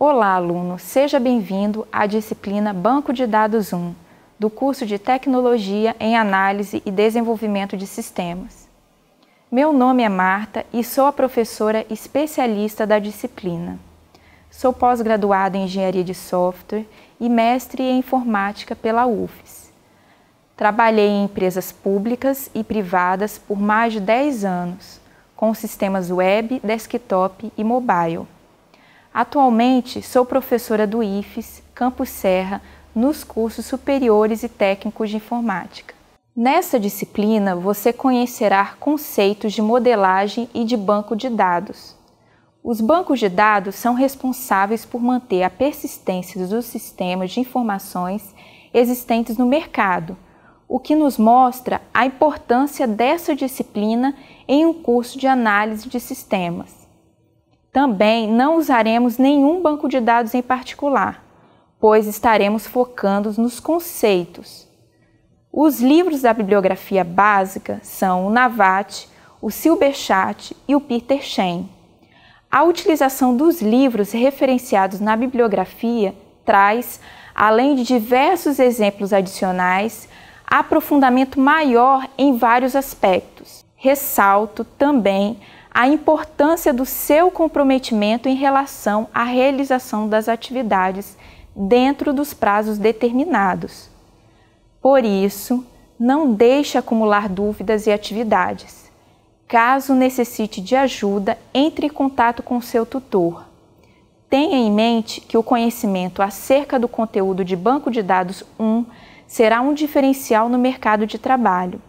Olá, aluno! Seja bem-vindo à disciplina Banco de Dados 1, do curso de Tecnologia em Análise e Desenvolvimento de Sistemas. Meu nome é Marta e sou a professora especialista da disciplina. Sou pós-graduada em Engenharia de Software e mestre em Informática pela UFES. Trabalhei em empresas públicas e privadas por mais de 10 anos, com sistemas web, desktop e mobile Atualmente sou professora do IFES, Campus Serra, nos cursos superiores e técnicos de informática. Nessa disciplina, você conhecerá conceitos de modelagem e de banco de dados. Os bancos de dados são responsáveis por manter a persistência dos sistemas de informações existentes no mercado, o que nos mostra a importância dessa disciplina em um curso de análise de sistemas. Também não usaremos nenhum banco de dados em particular, pois estaremos focando nos conceitos. Os livros da bibliografia básica são o Navate, o Silberchat e o Peter Shen. A utilização dos livros referenciados na bibliografia traz, além de diversos exemplos adicionais, aprofundamento maior em vários aspectos. Ressalto também a importância do seu comprometimento em relação à realização das atividades dentro dos prazos determinados. Por isso, não deixe acumular dúvidas e atividades. Caso necessite de ajuda, entre em contato com seu tutor. Tenha em mente que o conhecimento acerca do conteúdo de banco de dados 1 será um diferencial no mercado de trabalho.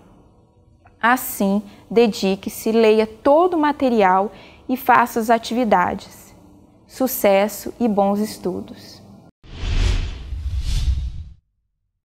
Assim, dedique-se, leia todo o material e faça as atividades. Sucesso e bons estudos!